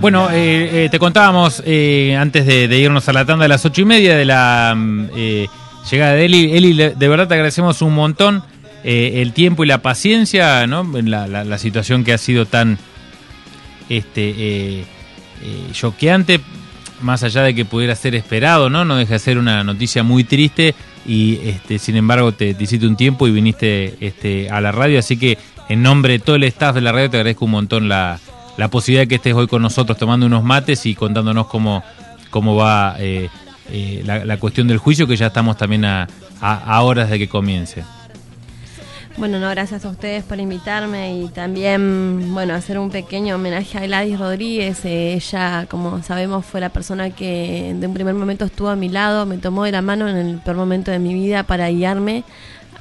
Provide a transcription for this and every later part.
Bueno, eh, eh, te contábamos eh, antes de, irnos a la tanda de las ocho y media de la mm, llegada de Eli. Eli, de verdad te agradecemos un montón el tiempo y la paciencia, ¿no? La, situación que ha sido tan este choqueante, más allá de que pudiera ser esperado, ¿no? No deja de ser una noticia muy triste y este, sin embargo te, te, hiciste un tiempo y viniste este, a la radio, así que en nombre de todo el staff de la red te agradezco un montón la, la posibilidad de que estés hoy con nosotros tomando unos mates y contándonos cómo, cómo va eh, eh, la, cuestión del juicio, que ya estamos también a, a, horas de que comience. Bueno, no, gracias a ustedes por invitarme y también, bueno, hacer un pequeño homenaje a Gladys Rodríguez. Eh, ella, como sabemos, fue la persona que de un primer momento estuvo a mi lado, me tomó de la mano en el peor momento de mi vida para guiarme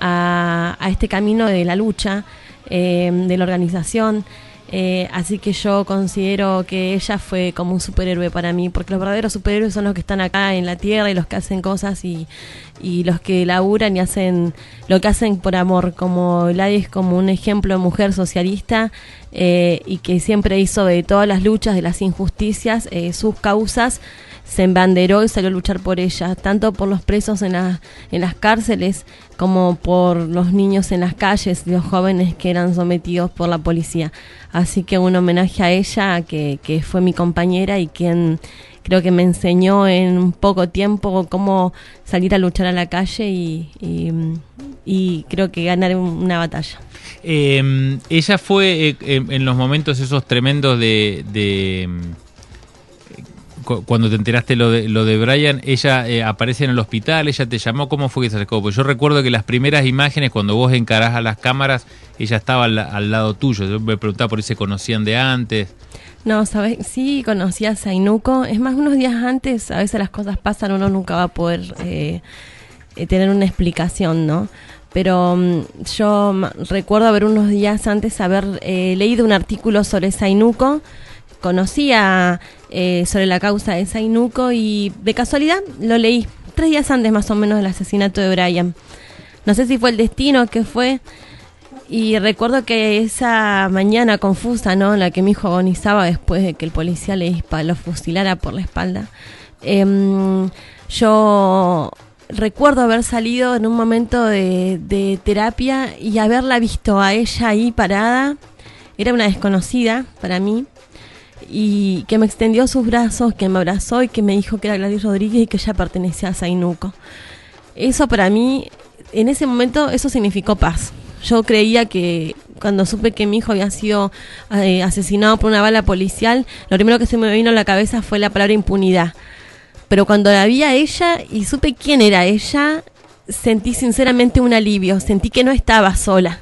a este camino de la lucha. Eh, de la organización. Eh, así que yo considero que ella fue como un superhéroe para mí, porque los verdaderos superhéroes son los que están acá en la tierra y los que hacen cosas y, y los que laburan y hacen lo que hacen por amor, como es como un ejemplo de mujer socialista eh, y que siempre hizo de todas las luchas, de las injusticias, sus causas se embanderó y salió a luchar por ella, tanto por los presos en, en las cárceles como por los niños en las calles, los jóvenes que eran sometidos por la policía. Así que un homenaje a ella, que, que fue mi compañera y quien creo que me enseñó en poco tiempo cómo salir a luchar a la calle y, y, creo que ganar una batalla. Eh, ella fue eh, en los momentos esos tremendos de cuando te enteraste lo de, lo de Brian, ella eh, aparece en el hospital, ella te llamó, ¿cómo fue que se acercó? Pues yo recuerdo que las primeras imágenes, cuando vos encarás a las cámaras, ella estaba al, lado tuyo. Yo me preguntaba por si se conocían de antes. No, sabes, sí conocía a Sainuco. Es más, unos días antes, a veces las cosas pasan, uno nunca va a poder eh, eh, tener una explicación, ¿no? pero mm, yo recuerdo haber unos días antes haber leído un artículo sobre Sainuco. Conocía eh, sobre la causa de Sainuco y de casualidad lo leí tres días antes más o menos del asesinato de Brian. No sé si fue el destino que fue. Y recuerdo que esa mañana confusa, ¿no? La que mi hijo agonizaba después de que el policía le lo fusilara por la espalda. Em, yo recuerdo haber salido en un momento de, de, terapia y haberla visto a ella ahí parada. Era una desconocida para mí y que me extendió sus brazos, que me abrazó y que me dijo que era Gladys Rodríguez y que ella pertenecía a Zainuco. Eso para mí, en ese momento, eso significó paz. Yo creía que cuando supe que mi hijo había sido eh, asesinado por una bala policial, lo primero que se me vino a la cabeza fue la palabra impunidad. Pero cuando la vi a ella y supe quién era ella, sentí sinceramente un alivio, sentí que no estaba sola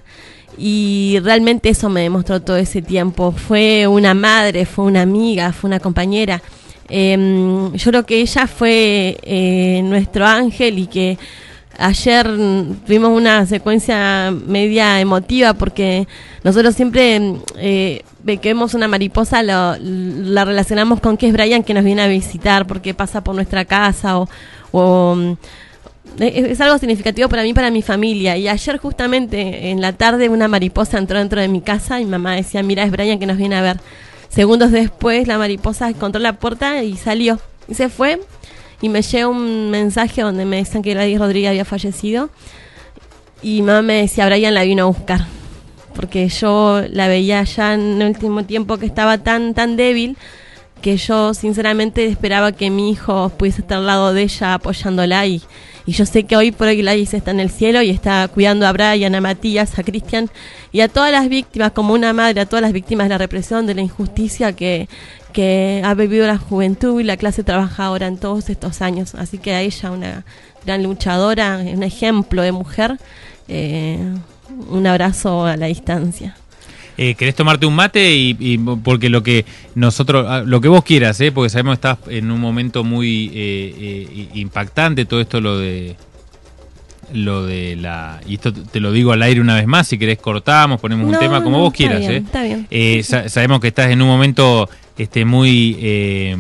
y realmente eso me demostró todo ese tiempo. Fue una madre, fue una amiga, fue una compañera. Em, yo creo que ella fue eh, nuestro ángel y que ayer tuvimos una secuencia media emotiva porque nosotros siempre em, eh, que vemos una mariposa la relacionamos con que es Brian que nos viene a visitar porque pasa por nuestra casa o es, algo significativo para mí, para mi familia. Y ayer justamente en la tarde una mariposa entró dentro de mi casa y mamá decía, mira, es Brian que nos viene a ver. Segundos después la mariposa encontró la puerta y salió. Y se fue y me llegó un mensaje donde me decían que Gladys Rodríguez había fallecido. Y mamá me decía, Brian la vino a buscar. Porque yo la veía ya en el último tiempo que estaba tan, tan débil que yo sinceramente esperaba que mi hijo pudiese estar al lado de ella apoyándola y, y yo sé que hoy por hoy Gladys está en el cielo y está cuidando a Brian, a Matías, a Cristian y a todas las víctimas, como una madre, a todas las víctimas de la represión, de la injusticia que, que ha vivido la juventud y la clase trabajadora en todos estos años. Así que a ella, una gran luchadora, un ejemplo de mujer, eh, un abrazo a la distancia. Eh, querés tomarte un mate y, porque lo que nosotros, ah, lo que vos quieras, eh, porque sabemos que estás en un momento muy eh, impactante, todo esto lo de lo de la y esto te lo digo al aire una vez más si querés cortamos ponemos un tema como vos quieras está bien. sabemos que estás en un momento este muy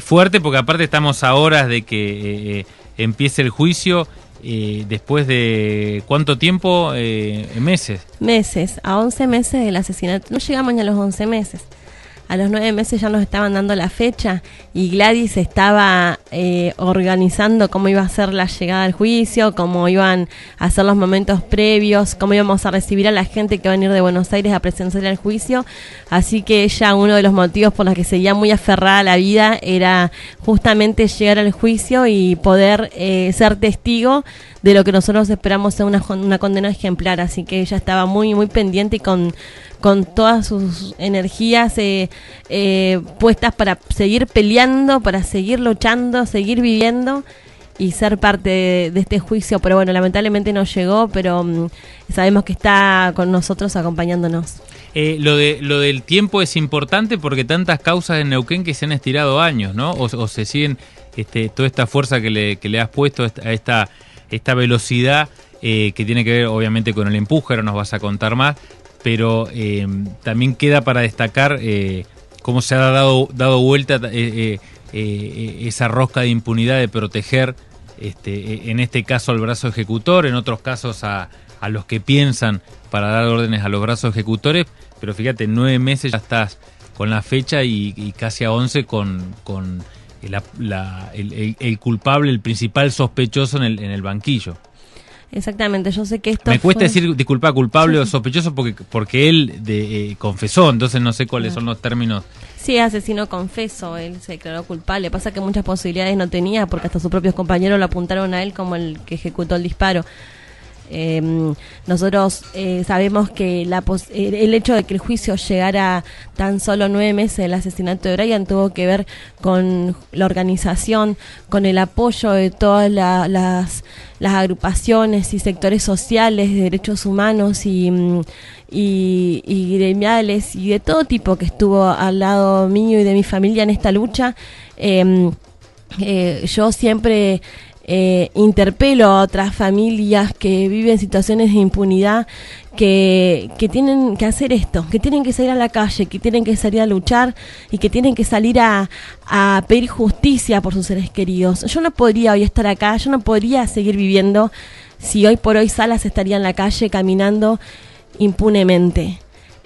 fuerte porque aparte estamos a horas de que empiece el juicio eh, después de cuánto tiempo, eh, meses. Meses, a 11 meses del asesinato. No llegamos ni a los 11 meses a los nueve meses ya nos estaban dando la fecha y Gladys estaba eh, organizando cómo iba a ser la llegada al juicio, cómo iban a ser los momentos previos, cómo íbamos a recibir a la gente que va a venir de Buenos Aires a presenciar el juicio. Así que ella, uno de los motivos por los que seguía muy aferrada a la vida era justamente llegar al juicio y poder eh, ser testigo de lo que nosotros esperamos sea una, condena ejemplar. Así que ella estaba muy, muy pendiente y con, con todas sus energías eh, eh, puestas para seguir peleando, para seguir luchando, seguir viviendo y ser parte de, este juicio. Pero bueno, lamentablemente no llegó, pero mm, sabemos que está con nosotros acompañándonos. Eh, lo, de, lo del tiempo es importante porque tantas causas en Neuquén que se han estirado años, ¿no? O, o se siguen este, toda esta fuerza que le, que le has puesto a esta esta velocidad eh, que tiene que ver obviamente con el empuje, nos vas a contar más, pero eh, también queda para destacar eh, cómo se ha dado, dado vuelta esa rosca de impunidad de proteger, este, e, en este caso al brazo ejecutor, en otros casos a, los que piensan para dar órdenes a los brazos ejecutores, pero fíjate, nueve meses ya estás con la fecha y, casi a once con eh, la, el, culpable, el principal sospechoso en el, en el banquillo. Exactamente, yo sé que esto. Me cuesta decir disculpa culpable o sospechoso porque, porque él de, eh, confesó, entonces no sé cuáles ah. son los términos. Sí, asesino confeso, él se declaró culpable. Pasa que muchas posibilidades no tenía porque hasta sus propios compañeros lo apuntaron a él como el que ejecutó el disparo. Em, nosotros eh, sabemos que eh, el hecho de que el juicio llegara tan solo nueve meses del asesinato de Brian tuvo que ver con la organización, con el apoyo de todas las, agrupaciones y sectores sociales de derechos humanos mm, y, gremiales y de todo tipo que estuvo al lado mío y de mi familia en esta lucha. Em, eh, yo siempre eh, interpelo a otras familias que viven situaciones de impunidad que, tienen que hacer esto, que tienen que salir a la calle, que tienen que salir a luchar y que tienen que salir a, pedir justicia por sus seres queridos. Yo no podría hoy estar acá, yo no podría seguir viviendo si hoy por hoy Salas estaría en la calle caminando impunemente.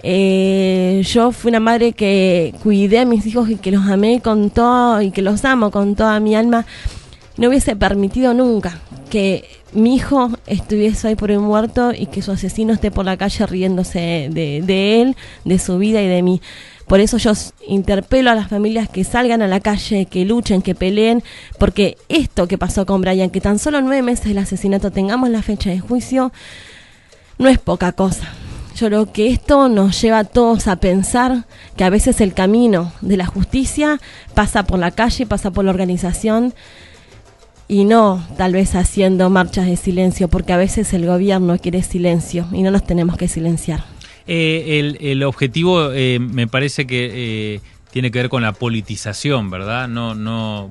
Eh, yo fui una madre que cuidé a mis hijos y que los amé con todo y que los amo con toda mi alma no hubiese permitido nunca que mi hijo estuviese ahí por el muerto y que su asesino esté por la calle riéndose de, de él, de su vida y de mí. Por eso yo interpelo a las familias que salgan a la calle, que luchen, que peleen, porque esto que pasó con Brian, que tan solo nueve meses del asesinato tengamos la fecha de juicio, no es poca cosa. Yo creo que esto nos lleva a todos a pensar que a veces el camino de la justicia pasa por la calle, pasa por la organización y no tal vez haciendo marchas de silencio, porque a veces el gobierno quiere silencio y no nos tenemos que silenciar. Eh, el, objetivo eh, me parece que eh, tiene que ver con la politización, ¿verdad? No, no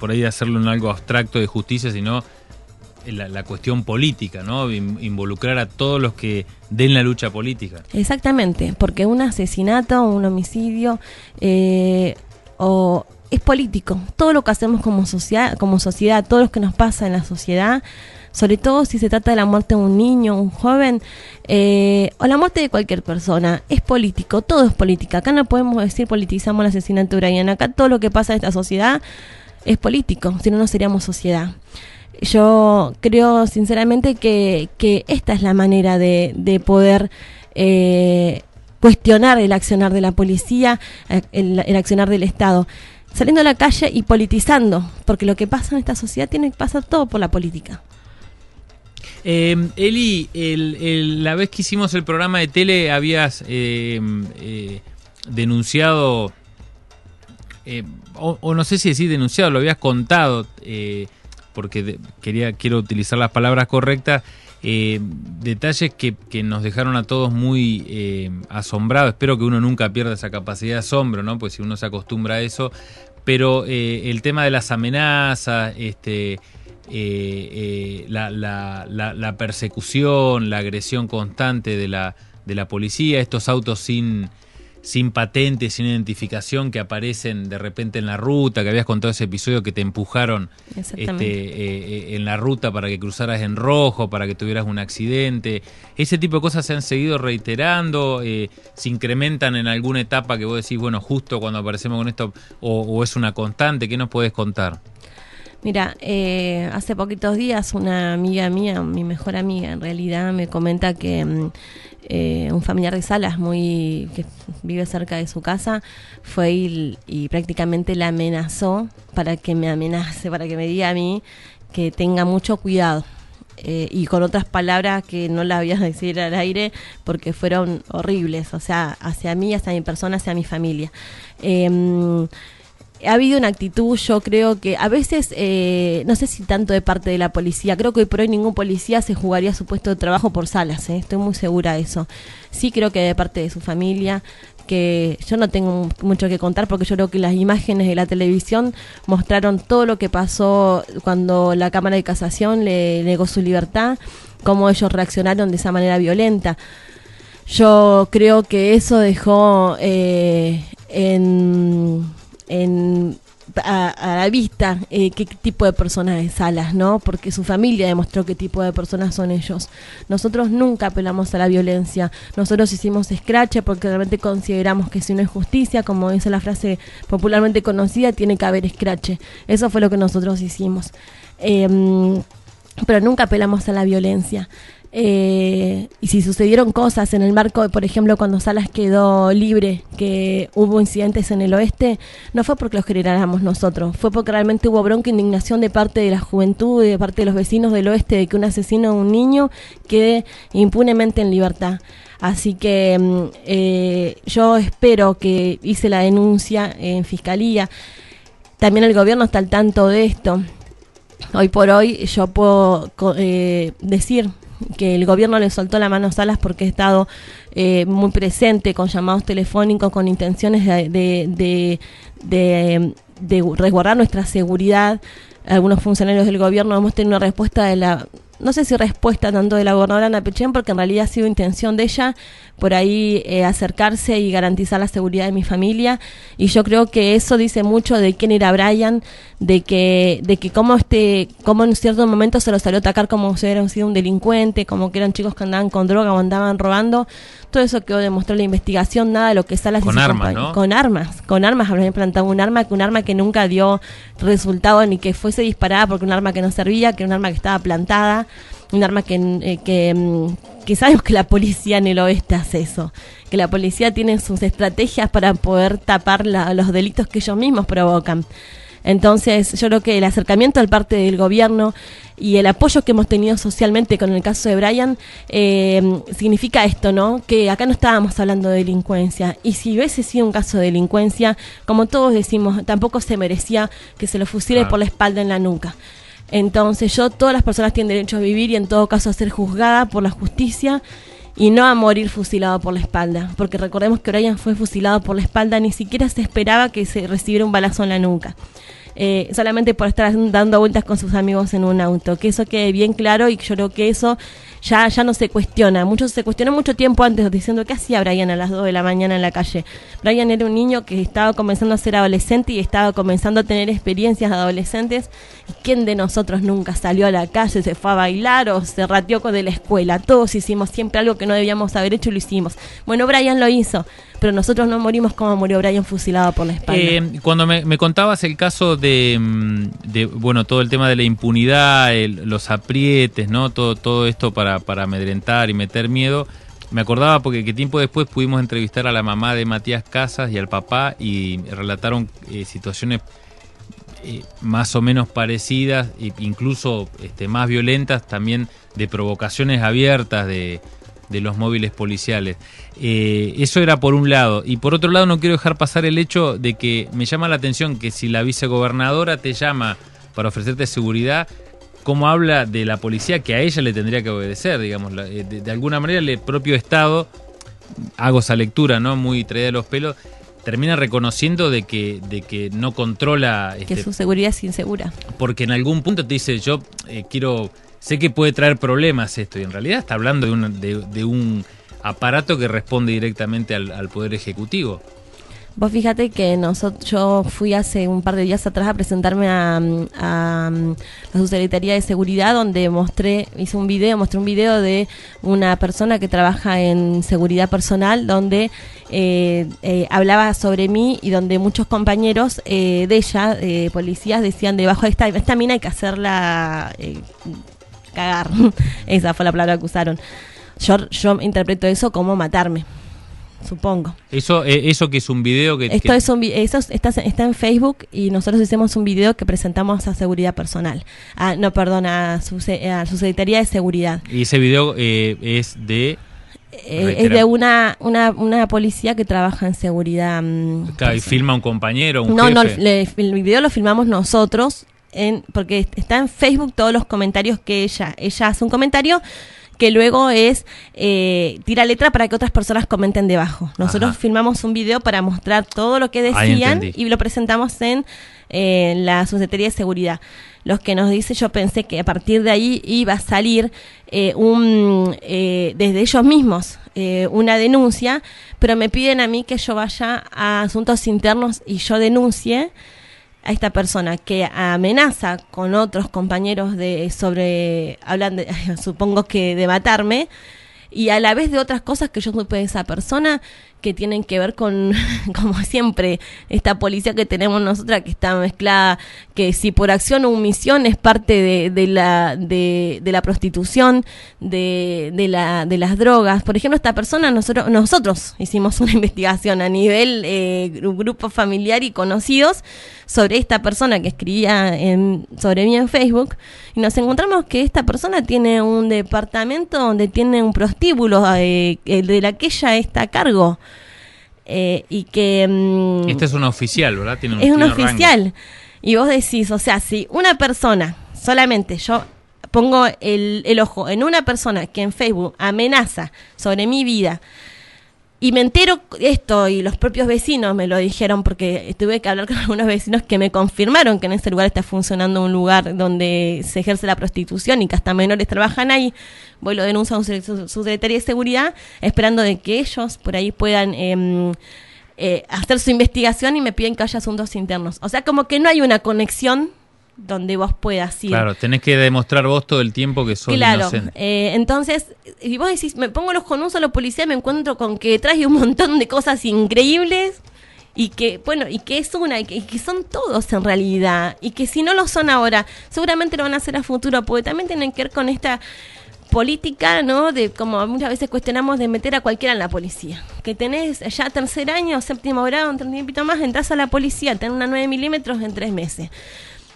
por ahí hacerlo en algo abstracto de justicia, sino la, la, cuestión política, ¿no? Involucrar a todos los que den la lucha política. Exactamente, porque un asesinato, un homicidio o es político. Todo lo que hacemos como sociedad, como sociedad, todo lo que nos pasa en la sociedad, sobre todo si se trata de la muerte de un niño, un joven, eh, o la muerte de cualquier persona, es político, todo es política. Acá no podemos decir politizamos el asesinato Brian, acá todo lo que pasa en esta sociedad es político, si no, no seríamos sociedad. Yo creo sinceramente que, que esta es la manera de, de poder... Eh, cuestionar el accionar de la policía, eh, el accionar del Estado saliendo a la calle y politizando, porque lo que pasa en esta sociedad tiene que pasar todo por la política. Em, Eli, la vez que hicimos el programa de tele habías em, eh, denunciado, em, o, no sé si decís denunciado, lo habías contado, eh, porque quería, quiero utilizar las palabras correctas, eh, detalles que, nos dejaron a todos muy eh, asombrados. Espero que uno nunca pierda esa capacidad de asombro, ¿no? Pues si uno se acostumbra a eso. Pero eh, el tema de las amenazas, este, eh, la, persecución, la agresión constante de la, de la policía, estos autos sin sin patente, sin identificación, que aparecen de repente en la ruta, que habías contado ese episodio que te empujaron este, eh, en la ruta para que cruzaras en rojo, para que tuvieras un accidente. Ese tipo de cosas se han seguido reiterando, eh, se incrementan en alguna etapa que vos decís, bueno, justo cuando aparecemos con esto, o, es una constante, ¿qué nos puedes contar? Mira, eh, hace poquitos días una amiga mía, mi mejor amiga en realidad, me comenta que mm, eh, un familiar de Salas muy que vive cerca de su casa fue y, prácticamente la amenazó para que me amenace, para que me diga a mí que tenga mucho cuidado. Eh, y con otras palabras que no las voy a decir al aire porque fueron horribles, o sea, hacia mí, hacia mi persona, hacia mi familia. Em, ha habido una actitud, yo creo que a veces, eh, no sé si tanto de parte de la policía, creo que hoy por hoy ningún policía se jugaría su puesto de trabajo por salas, eh, estoy muy segura de eso. Sí creo que de parte de su familia, que yo no tengo mucho que contar porque yo creo que las imágenes de la televisión mostraron todo lo que pasó cuando la Cámara de Casación le negó su libertad, cómo ellos reaccionaron de esa manera violenta. Yo creo que eso dejó eh, en en a, la vista eh, qué tipo de personas es Salas, ¿no? Porque su familia demostró qué tipo de personas son ellos. Nosotros nunca apelamos a la violencia. Nosotros hicimos escrache porque realmente consideramos que si no es justicia, como dice la frase popularmente conocida, tiene que haber escrache. Eso fue lo que nosotros hicimos. Em, pero nunca apelamos a la violencia. Eh, y si sucedieron cosas en el marco, de, por ejemplo, cuando Salas quedó libre, que hubo incidentes en el oeste, no fue porque los generáramos nosotros, fue porque realmente hubo bronca e indignación de parte de la juventud y de parte de los vecinos del oeste de que un asesino de un niño quede impunemente en libertad. Así que mm, eh, yo espero que hice la denuncia en fiscalía. También el gobierno está al tanto de esto. Hoy por hoy yo puedo eh, decir que el gobierno le soltó la mano a Salas porque ha estado eh, muy presente con llamados telefónicos, con intenciones de, de, resguardar nuestra seguridad. Algunos funcionarios del gobierno hemos tenido una respuesta de la, no sé si respuesta tanto de la gobernadora Ana Pechen, porque en realidad ha sido intención de ella, por ahí eh, acercarse y garantizar la seguridad de mi familia. Y yo creo que eso dice mucho de quién era Brian, de que, de que cómo este, cómo en cierto momento se lo salió a atacar como si hubiera sido un delincuente, como que eran chicos que andaban con droga o andaban robando. Todo eso quedó demostró la investigación, nada de lo que las con armas, ¿no? con armas, con armas habrían plantado un arma, que un arma que nunca dio resultado ni que fuese disparada porque un arma que no servía, que un arma que estaba plantada un arma que, eh, que, mm, que sabemos que la policía en el oeste hace eso, que la policía tiene sus estrategias para poder tapar los delitos que ellos mismos provocan. Entonces, yo creo que el acercamiento al parte del gobierno y el apoyo que hemos tenido socialmente con el caso de Brian eh, significa esto, ¿no? Que acá no estábamos hablando de delincuencia. Y si hubiese sido un caso de delincuencia, como todos decimos, tampoco se merecía que se lo fusile por la espalda en la nuca. Entonces yo, todas las personas tienen derecho a vivir y en todo caso a ser juzgada por la justicia y no a morir fusilado por la espalda, porque recordemos que Brian fue fusilado por la espalda, ni siquiera se esperaba que se recibiera un balazo en la nuca. Eh, solamente por estar dando vueltas con sus amigos en un auto. Que eso quede bien claro y yo creo que eso ya, ya no se cuestiona. Muchos se cuestionó mucho tiempo antes diciendo qué hacía Brian a las 2 de la mañana en la calle. Brian era un niño que estaba comenzando a ser adolescente y estaba comenzando a tener experiencias adolescentes. quién de nosotros nunca salió a la calle, se fue a bailar o se rateó con de la escuela? Todos hicimos siempre algo que no debíamos haber hecho y lo hicimos. Bueno, Brian lo hizo, pero nosotros no morimos como murió Brian fusilado por la espalda. Eh, cuando me, me contabas el caso Mm, de, bueno, todo el tema de la impunidad, los aprietes, ¿no? Todo, todo esto para, amedrentar y meter miedo. Me acordaba porque qué tiempo después pudimos entrevistar a la mamá de Matías Casas y al papá y relataron eh, situaciones eh, más o menos parecidas, e incluso este, más violentas, también de provocaciones abiertas, de, de los móviles policiales. Eh, eso era por un lado. Y por otro lado, no quiero dejar pasar el hecho de que me llama la atención que si la vicegobernadora te llama para ofrecerte seguridad, cómo habla de la policía que a ella le tendría que obedecer, digamos. Eh, de, alguna manera, el propio Estado, hago esa lectura, ¿no? Muy traída de los pelos, termina reconociendo de que, de que no controla... que este, su seguridad es insegura. Porque en algún punto te dice, yo eh, quiero sé que puede traer problemas esto, y en realidad está hablando de un, de, un aparato que responde directamente al, Poder Ejecutivo. Vos fíjate que nosotros, yo fui hace un par de días atrás a presentarme a, la Subsecretaría de Seguridad, donde mostré, hice un video, mostré un video de una persona que trabaja en seguridad personal, donde eh, eh, hablaba sobre mí y donde muchos compañeros eh, de ella, policías, decían debajo de esta mina hay que hacerla cagar. Esa fue la palabra que usaron. Yo, yo interpreto eso como matarme supongo. Eso, eh, eso que es un video que... Esto eso está, en Facebook y nosotros hicimos un video que presentamos a seguridad personal. Ah, no, perdón, a, su, a Secretaría de Seguridad. Y ese video eh, es de... Eh, es de una, una, una, policía que trabaja en seguridad. Mm, y filma un compañero, un No, no, el video lo filmamos nosotros porque está en Facebook todos los comentarios que ella, ella hace un comentario que luego es eh, tira letra para que otras personas comenten debajo. Nosotros filmamos un video para mostrar todo lo que decían y lo presentamos en eh, la Subsecretaría de Seguridad. Los que nos dice, yo pensé que a partir de ahí iba a salir eh, un desde ellos mismos una denuncia, pero me piden a mí que yo vaya a asuntos internos y yo denuncie a esta persona que amenaza con otros compañeros de sobre hablan de, supongo que de matarme y a la vez de otras cosas que yo supe de esa persona que tienen que ver con, como siempre, esta policía que tenemos nosotras, que está mezclada, que si por acción o omisión es parte de, la, de, la prostitución, de, la, de las drogas. Por ejemplo, esta persona, nosotros, nosotros hicimos una investigación a nivel eh, grupo familiar y conocidos sobre esta persona que escribía en, sobre mí en Facebook, y nos encontramos que esta persona tiene un departamento donde tiene un prostíbulo el eh, eh, de la que ella está a cargo. Eh, y que... Mm, este es una oficial, ¿verdad? un, es una oficial. Y vos decís, o sea, si una persona, solamente yo pongo el, el ojo en una persona que en Facebook amenaza sobre mi vida, y me entero esto, y los propios vecinos me lo dijeron, porque tuve que hablar con algunos vecinos que me confirmaron que en ese lugar está funcionando un lugar donde se ejerce la prostitución y que hasta menores trabajan ahí. Voy lo denuncio a su, su Secretaría de Seguridad, esperando de que ellos por ahí puedan... Em, eh, hacer su investigación y me piden que haya asuntos internos. O sea, como que no hay una conexión donde vos puedas ir. Claro, tenés que demostrar vos todo el tiempo que sos claro, inocente. Eh, entonces, si vos decís, me pongo los con un solo policía, me encuentro con que trae un montón de cosas increíbles y que, bueno, y que es una, y que, son todos en realidad, y que si no lo son ahora, seguramente lo van a hacer a futuro, porque también tienen que ver con esta política, ¿no? De como muchas veces cuestionamos de meter a cualquiera en la policía. Que tenés ya tercer año, séptimo grado, un tiempito más, entras a la policía, tenés una nueve milímetros en tres meses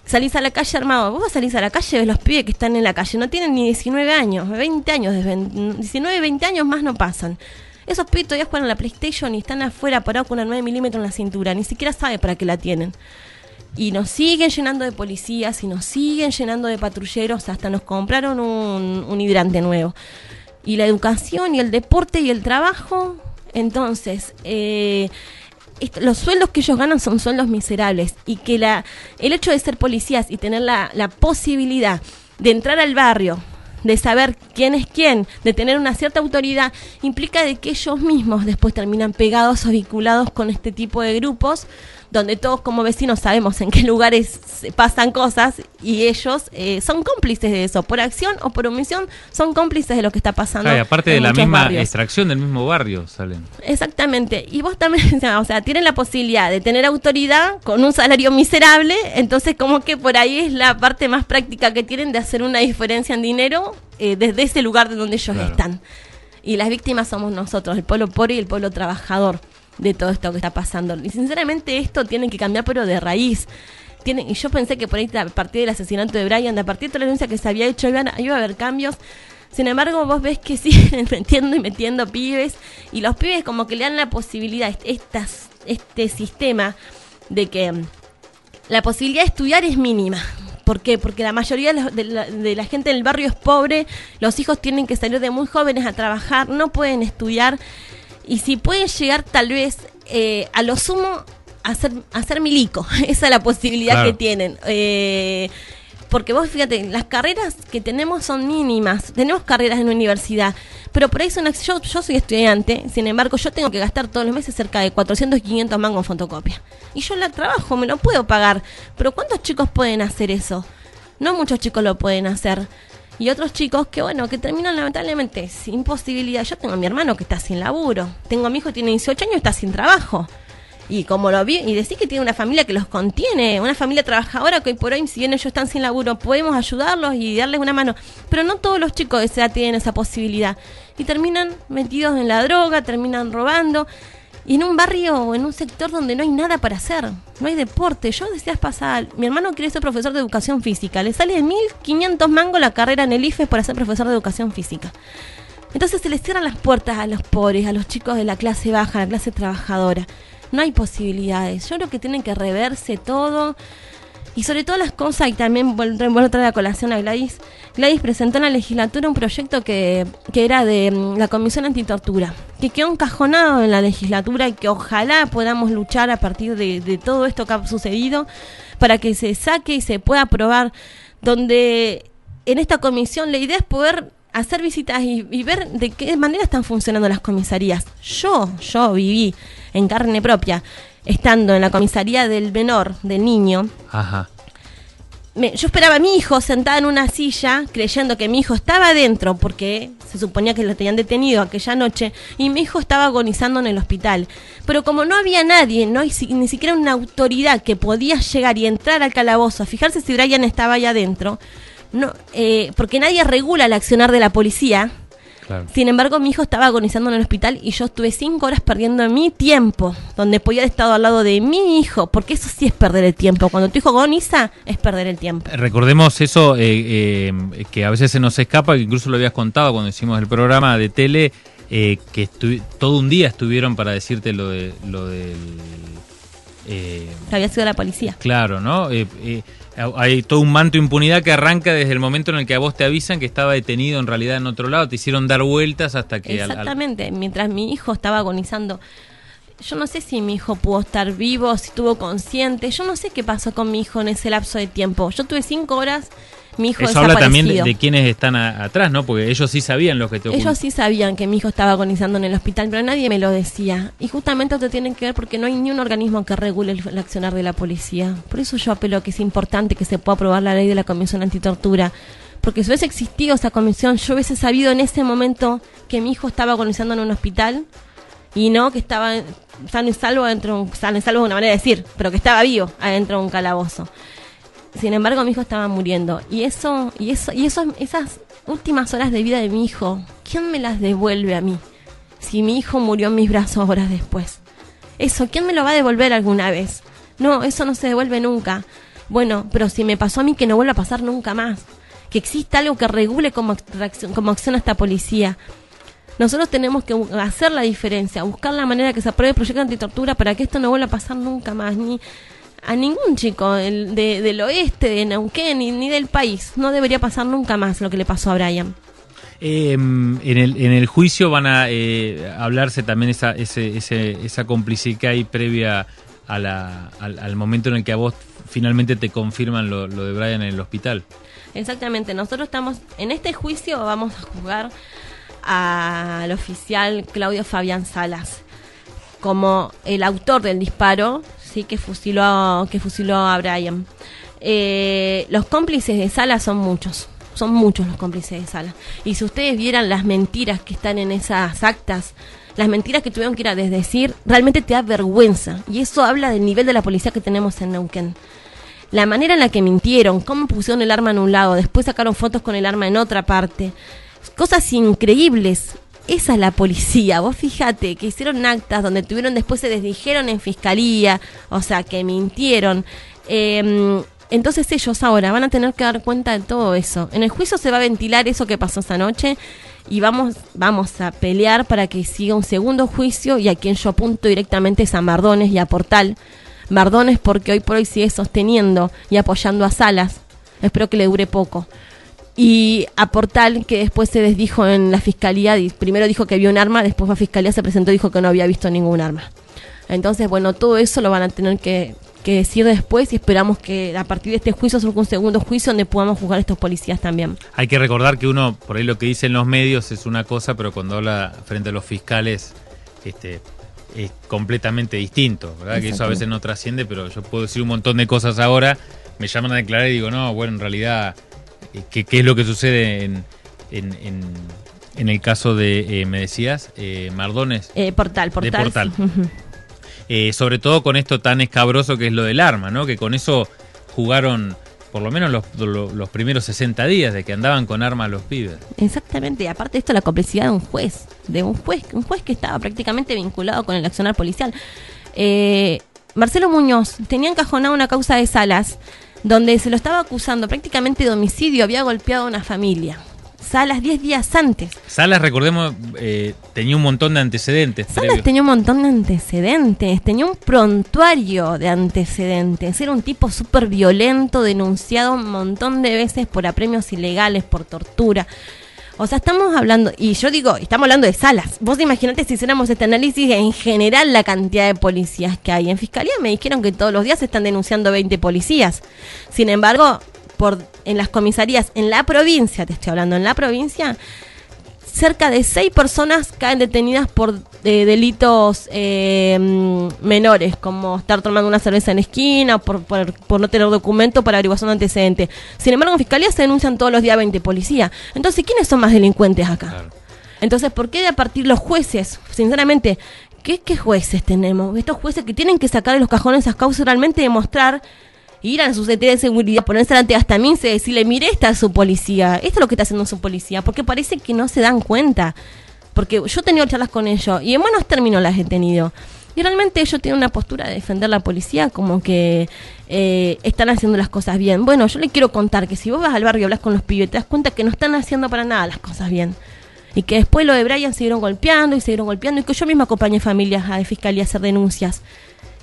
salís a la calle armado. Vos salís a la calle, ves los pibes que están en la calle. No tienen ni 19 años, 20 años, 19, 20 años más no pasan. Esos pibes todavía juegan a la PlayStation y están afuera parados con una 9 milímetros en la cintura. Ni siquiera sabe para qué la tienen. Y nos siguen llenando de policías y nos siguen llenando de patrulleros. Hasta nos compraron un, un hidrante nuevo. Y la educación y el deporte y el trabajo. Entonces, eh, los sueldos que ellos ganan son sueldos miserables y que la, el hecho de ser policías y tener la, la posibilidad de entrar al barrio, de saber quién es quién, de tener una cierta autoridad, implica de que ellos mismos después terminan pegados o vinculados con este tipo de grupos donde todos como vecinos sabemos en qué lugares pasan cosas y ellos eh, son cómplices de eso, por acción o por omisión, son cómplices de lo que está pasando. aparte de la misma extracción del mismo barrio salen. Exactamente, y vos también, o sea, tienen la posibilidad de tener autoridad con un salario miserable, entonces como que por ahí es la parte más práctica que tienen de hacer una diferencia en dinero eh, desde ese lugar de donde ellos están. Y las víctimas somos nosotros, el pueblo pobre y el pueblo trabajador de todo esto que está pasando. Y sinceramente esto tiene que cambiar, pero de raíz. Tienen, y yo pensé que por ahí, a partir del asesinato de Brian, a partir de la denuncia que se había hecho, iba a haber cambios. Sin embargo, vos ves que siguen metiendo y metiendo pibes. Y los pibes como que le dan la posibilidad, estas, este sistema, de que mm, la posibilidad de estudiar es mínima. ¿Por qué? Porque la mayoría de la, de la, gente del barrio es pobre, los hijos tienen que salir de muy jóvenes a trabajar, no pueden estudiar. Y si pueden llegar tal vez eh, a lo sumo a ser, milico, esa es la posibilidad que tienen. Eh, porque vos fíjate, las carreras que tenemos son mínimas. Tenemos carreras en la universidad, pero por ahí son, yo, yo soy estudiante, sin embargo, yo tengo que gastar todos los meses cerca de 400, 500 mangos en fotocopia. Y yo la trabajo, me lo puedo pagar. Pero ¿cuántos chicos pueden hacer eso? No muchos chicos lo pueden hacer y otros chicos que, bueno, que terminan lamentablemente sin posibilidad. Yo tengo a mi hermano que está sin laburo, tengo a mi hijo que tiene 18 años y está sin trabajo. Y como lo vi, y decís que tiene una familia que los contiene, una familia trabajadora que hoy por hoy, si bien ellos están sin laburo, podemos ayudarlos y darles una mano. Pero no todos los chicos de esa tienen esa posibilidad. Y terminan metidos en la droga, terminan robando. Y en un barrio o en un sector donde no hay nada para hacer, no hay deporte. Yo decía, pasar. Mi hermano quiere ser profesor de educación física. Le sale de 1500 mangos la carrera en el IFES para ser profesor de educación física. Entonces se les cierran las puertas a los pobres, a los chicos de la clase baja, a la clase trabajadora. No hay posibilidades. Yo creo que tienen que reverse todo. Y sobre todas las cosas, y también vuelvo a traer a colación a Gladys, Gladys presentó en la legislatura un proyecto que, era de mm, la Comisión Antitortura, que quedó encajonado en la legislatura y que ojalá podamos luchar a partir de, todo esto que ha sucedido para que se saque y se pueda aprobar, donde en esta comisión la idea es poder hacer visitas y, y, ver de qué manera están funcionando las comisarías. Yo, yo viví en carne propia estando en la comisaría del menor, del niño. Me, yo esperaba a mi hijo sentado en una silla, creyendo que mi hijo estaba adentro, porque se suponía que lo tenían detenido aquella noche, y mi hijo estaba agonizando en el hospital. Pero como no había nadie, no hay ni siquiera una autoridad que podía llegar y entrar al calabozo a fijarse si Brian estaba allá adentro, no, eh, porque nadie regula el accionar de la policía, sin embargo, mi hijo estaba agonizando en el hospital y yo estuve cinco horas perdiendo mi tiempo, donde podía haber estado al lado de mi hijo, porque eso sí es perder el tiempo. Cuando tu hijo agoniza, es perder el tiempo. Eh, recordemos eso eh, eh, que a veces se nos escapa, incluso lo habías contado cuando hicimos el programa de tele, que todo un día estuvieron para decirte lo, de, lo del... que había sido la policía. Claro, ¿no? Hay todo un manto de impunidad que arranca desde el momento en el que a vos te avisan que estaba detenido en realidad en otro lado, te hicieron dar vueltas hasta que... Exactamente, mientras mi hijo estaba agonizando. Yo no sé si mi hijo pudo estar vivo, si estuvo consciente, yo no sé qué pasó con mi hijo en ese lapso de tiempo. Yo tuve cinco horas mi Eso habla también de, quienes están atrás, ¿no? Porque ellos sí sabían lo que te ocurrió. Ellos sí sabían que mi hijo estaba agonizando en el hospital, pero nadie me lo decía. Y justamente esto tiene que ver porque no hay ni un organismo que regule el, accionar de la policía. Por eso yo apelo a que es importante que se pueda aprobar la ley de la Comisión Antitortura porque si hubiese existido esa comisión, yo hubiese sabido en ese momento que mi hijo estaba agonizando en un hospital y no que estaba sano y salvo de una manera de decir, pero que estaba vivo adentro de un calabozo. Sin embargo, mi hijo estaba muriendo. Y eso, y eso, y eso, esas últimas horas de vida de mi hijo, ¿quién me las devuelve a mí? Si mi hijo murió en mis brazos horas después. Eso, ¿quién me lo va a devolver alguna vez? No, eso no se devuelve nunca. Bueno, pero si me pasó a mí, que no vuelva a pasar nunca más. Que exista algo que regule como, como acción esta policía. Nosotros tenemos que hacer la diferencia, buscar la manera que se apruebe el proyecto antitortura para que esto no vuelva a pasar nunca más. Ni, a ningún chico del oeste, de Neuquén, ni, del país. No debería pasar nunca más lo que le pasó a Brian. Em, en, el, en el juicio van a eh, hablarse también esa, ese, esa complicidad que hay previa al, momento en el que a vos finalmente te confirman lo, lo de Brian en el hospital. Exactamente, nosotros estamos en este juicio vamos a juzgar al oficial Claudio Fabián Salas como el autor del disparo que, fusiló, que fusiló a Brian. Eh, los cómplices de Sala son muchos, son muchos los cómplices de Sala. Y si ustedes vieran las mentiras que están en esas actas, las mentiras que tuvieron que ir a desdecir, realmente te da vergüenza. Y eso habla del nivel de la policía que tenemos en Neuquén. La manera en la que mintieron, cómo pusieron el arma en un lado, después sacaron fotos con el arma en otra parte. Cosas increíbles esa es la policía. Vos fíjate que hicieron actas donde tuvieron después se desdijeron en fiscalía, o sea, que mintieron. Em, entonces ellos ahora van a tener que dar cuenta de todo eso. En el juicio se va a ventilar eso que pasó esa noche y vamos, vamos a pelear para que siga un segundo juicio y a quien yo apunto directamente es a Mardones y a Portal. Mardones porque hoy por hoy sigue sosteniendo y apoyando a Salas. Espero que le dure poco y a Portal, que después se desdijo en la fiscalía, primero dijo que vio un arma, después la fiscalía se presentó y dijo que no había visto ningún arma. Entonces, bueno, todo eso lo van a tener que, decir después y esperamos que a partir de este juicio surja un segundo juicio donde podamos juzgar a estos policías también. Hay que recordar que uno, por ahí lo que dicen los medios es una cosa, pero cuando habla frente a los fiscales, este, es completamente distinto, ¿verdad? Que eso a veces no trasciende, pero yo puedo decir un montón de cosas ahora, me llaman a declarar y digo, no, bueno, en realidad eh, qué, es lo que sucede en, en, en, el caso de, eh, me decías, eh, Mardones. portal, portal. sobre todo con esto tan escabroso que es lo del arma, ¿no? Que con eso jugaron por lo menos los, primeros 60 días de que andaban con armas los pibes. Exactamente, y aparte esto la complicidad de un juez, de un juez, un juez que estaba prácticamente vinculado con el accionar policial. Marcelo Muñoz tenía encajonado una causa de Salas donde se lo estaba acusando prácticamente de homicidio, había golpeado a una familia. Salas 10 días antes. Salas, recordemos, eh, tenía un montón de antecedentes. Salas tenía un montón de antecedentes, tenía un prontuario de antecedentes. Era un tipo súper violento, denunciado un montón de veces por apremios ilegales, por tortura. O sea, estamos hablando, y yo digo, estamos hablando de salas. Vos imaginate si hiciéramos este análisis en general la cantidad de policías que hay. En fiscalía me dijeron que todos los días se están denunciando 20 policías. Sin embargo, por, en las comisarías, en la provincia, te estoy hablando, en la provincia, cerca de seis personas caen detenidas por eh, delitos eh, menores, como estar tomando una cerveza en esquina, por, por, no tener documento para averiguación de antecedente. Sin embargo, en fiscalía se denuncian todos los días 20 policías. Entonces, ¿quiénes son más delincuentes acá? Entonces, ¿por qué de a partir los jueces? Sinceramente, ¿qué, ¿qué jueces tenemos? Estos jueces que tienen que sacar de los cajones esas causas realmente demostrar ir a su CT de seguridad, ponerse ante hasta mí y decirle, mire, esta es su policía, esto es lo que está haciendo su policía, porque parece que no se dan cuenta. Porque yo he tenido charlas con ellos y en buenos términos las he tenido. Y realmente ellos tienen una postura de defender a la policía como que eh, están haciendo las cosas bien. Bueno, yo le quiero contar que si vos vas al barrio y hablas con los pibes, te das cuenta que no están haciendo para nada las cosas bien. Y que después lo de Brian siguieron golpeando y siguieron golpeando y que yo misma acompañé familias a la fiscalía a hacer denuncias.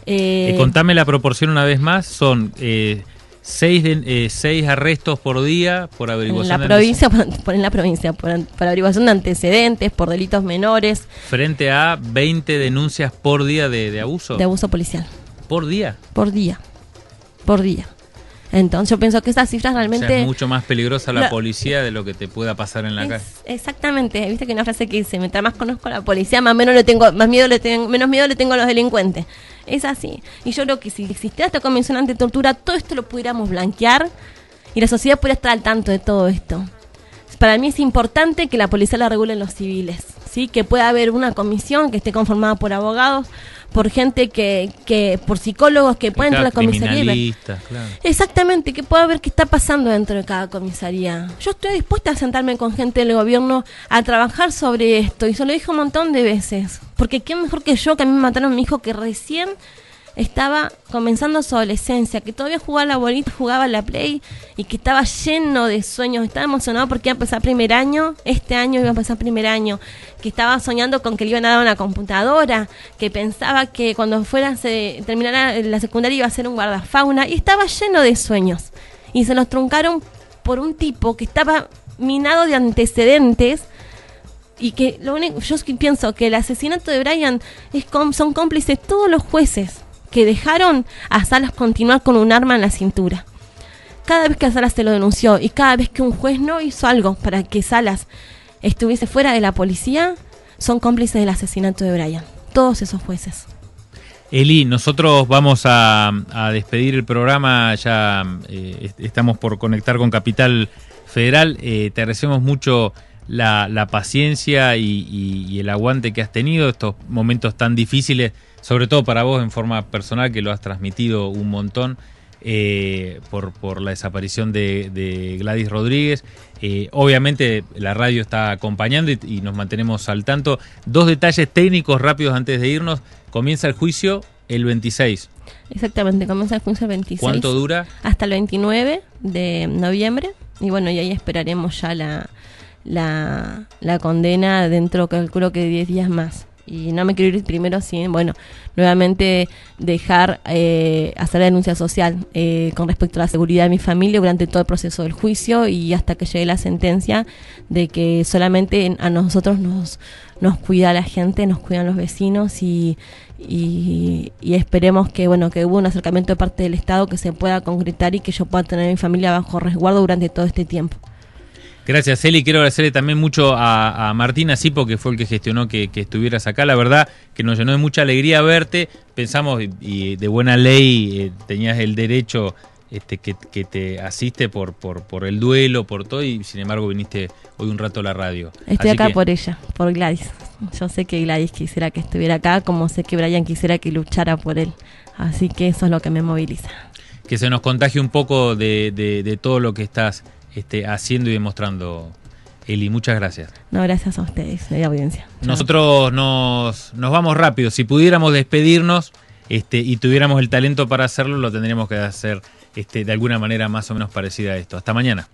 Eh, eh, contame la proporción una vez más, son... Eh, seis, eh, seis, arrestos por día por averiguación la de provincia por, en la provincia averiguación de antecedentes por delitos menores frente a 20 denuncias por día de, abuso de abuso policial por día por día por día entonces yo pienso que esas cifras realmente... es mucho más peligrosa la policía de lo que te pueda pasar en la calle. Exactamente, viste que una frase que dice, mientras más conozco a la policía, más, menos le tengo, más miedo menos miedo le tengo a los delincuentes. Es así. Y yo creo que si existiera esta convención ante tortura, todo esto lo pudiéramos blanquear y la sociedad pudiera estar al tanto de todo esto. Para mí es importante que la policía la regulen los civiles, ¿sí? que pueda haber una comisión que esté conformada por abogados, por gente que, que por psicólogos que pueden entrar a la comisaría. Exactamente, que pueda ver qué está pasando dentro de cada comisaría. Yo estoy dispuesta a sentarme con gente del gobierno a trabajar sobre esto y se lo dije un montón de veces, porque qué mejor que yo que a mí me mataron a mi hijo que recién estaba comenzando su adolescencia, que todavía jugaba la bolita, jugaba la play y que estaba lleno de sueños, estaba emocionado porque iba a pasar primer año, este año iba a pasar primer año, que estaba soñando con que le iban a dar una computadora, que pensaba que cuando fuera se terminara la secundaria iba a ser un guardafauna y estaba lleno de sueños y se los truncaron por un tipo que estaba minado de antecedentes y que lo único, yo pienso que el asesinato de Brian es son cómplices todos los jueces que dejaron a Salas continuar con un arma en la cintura. Cada vez que Salas se lo denunció y cada vez que un juez no hizo algo para que Salas estuviese fuera de la policía, son cómplices del asesinato de Brian. Todos esos jueces. Eli, nosotros vamos a, despedir el programa, ya eh, estamos por conectar con Capital Federal. Eh, te agradecemos mucho la, paciencia y, y el aguante que has tenido estos momentos tan difíciles sobre todo para vos en forma personal, que lo has transmitido un montón. Eh, por, por, la desaparición de, de Gladys Rodríguez. Eh, obviamente la radio está acompañando y, nos mantenemos al tanto. Dos detalles técnicos rápidos antes de irnos. Comienza el juicio el 26. Exactamente, comienza el juicio el 26. ¿Cuánto dura? Hasta el 29 de noviembre. Y bueno, y ahí esperaremos ya la, la, condena dentro, creo que 10 días más y no me quiero ir primero sin, bueno, nuevamente dejar eh, hacer la denuncia social eh, con respecto a la seguridad de mi familia durante todo el proceso del juicio y hasta que llegue la sentencia de que solamente a nosotros nos, nos cuida la gente, nos cuidan los vecinos y, y, esperemos que, bueno, que hubo un acercamiento de parte del Estado que se pueda concretar y que yo pueda tener a mi familia bajo resguardo durante todo este tiempo. Gracias, Eli. Quiero agradecerle también mucho a, a Sipo, porque que fue el que gestionó que, estuvieras acá. La verdad que nos llenó de mucha alegría verte. Pensamos, y de buena ley, eh, tenías el derecho este, que, te asiste por, el duelo, por todo, y sin embargo viniste hoy un rato a la radio. Estoy acá por ella, por Gladys. Yo sé que Gladys quisiera que estuviera acá, como sé que Brian quisiera que luchara por él. Así que eso es lo que me moviliza. Que se nos contagie un poco de, de todo lo que estás este, haciendo y demostrando. Eli, muchas gracias. No, gracias a ustedes, la audiencia. Nosotros nos, nos vamos rápido. Si pudiéramos despedirnos este, y tuviéramos el talento para hacerlo, lo tendríamos que hacer este, de alguna manera más o menos parecida a esto. Hasta mañana.